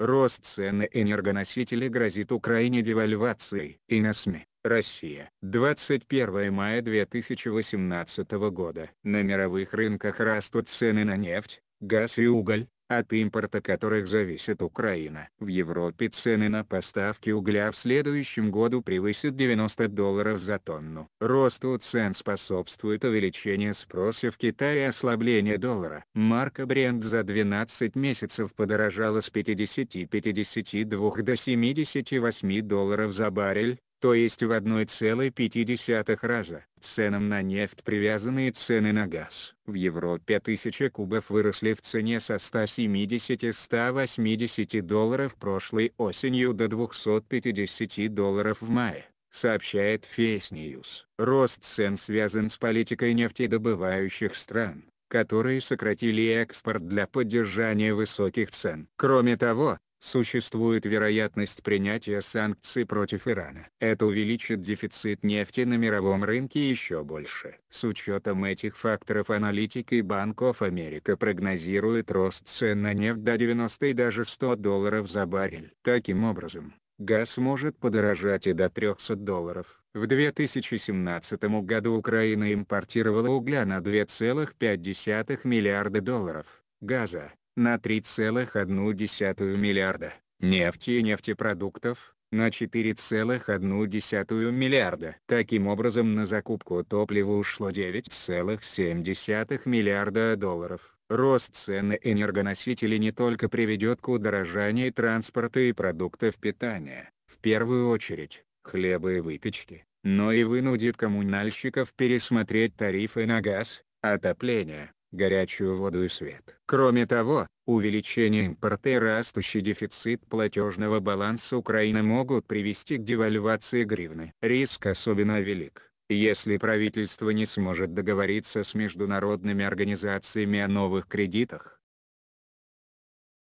Рост цен на энергоносители грозит Украине девальвацией. Иносми, Россия. 21 мая 2018 года. На мировых рынках растут цены на нефть, газ и уголь, от импорта которых зависит Украина. В Европе цены на поставки угля в следующем году превысят 90 долларов за тонну. Росту цен способствует увеличение спроса в Китае и ослабление доллара. Марка Брент за 12 месяцев подорожала с 50-52 до 78 долларов за баррель, то есть в 1,5 раза. Ценам на нефть привязанные цены на газ. В Европе 1000 кубов выросли в цене со 170-180 долларов прошлой осенью до 250 долларов в мае сообщает Фейсньюз. Рост цен связан с политикой нефтедобывающих стран, которые сократили экспорт для поддержания высоких цен. Кроме того, существует вероятность принятия санкций против Ирана. Это увеличит дефицит нефти на мировом рынке еще больше. С учетом этих факторов аналитики Банков Америка прогнозируют рост цен на нефть до 90 и даже 100 долларов за баррель. Таким образом, газ может подорожать и до 300 долларов. В 2017 году Украина импортировала угля на 2,5 миллиарда долларов, газа на 3,1 миллиарда, нефти и нефтепродуктов, на 4,1 миллиарда. Таким образом на закупку топлива ушло 9,7 миллиарда долларов. Рост цен энергоносителей не только приведет к удорожанию транспорта и продуктов питания, в первую очередь, хлеба и выпечки, но и вынудит коммунальщиков пересмотреть тарифы на газ, отопление, горячую воду и свет. Кроме того, увеличение импорта и растущий дефицит платежного баланса Украины могут привести к девальвации гривны. Риск особенно велик, если правительство не сможет договориться с международными организациями о новых кредитах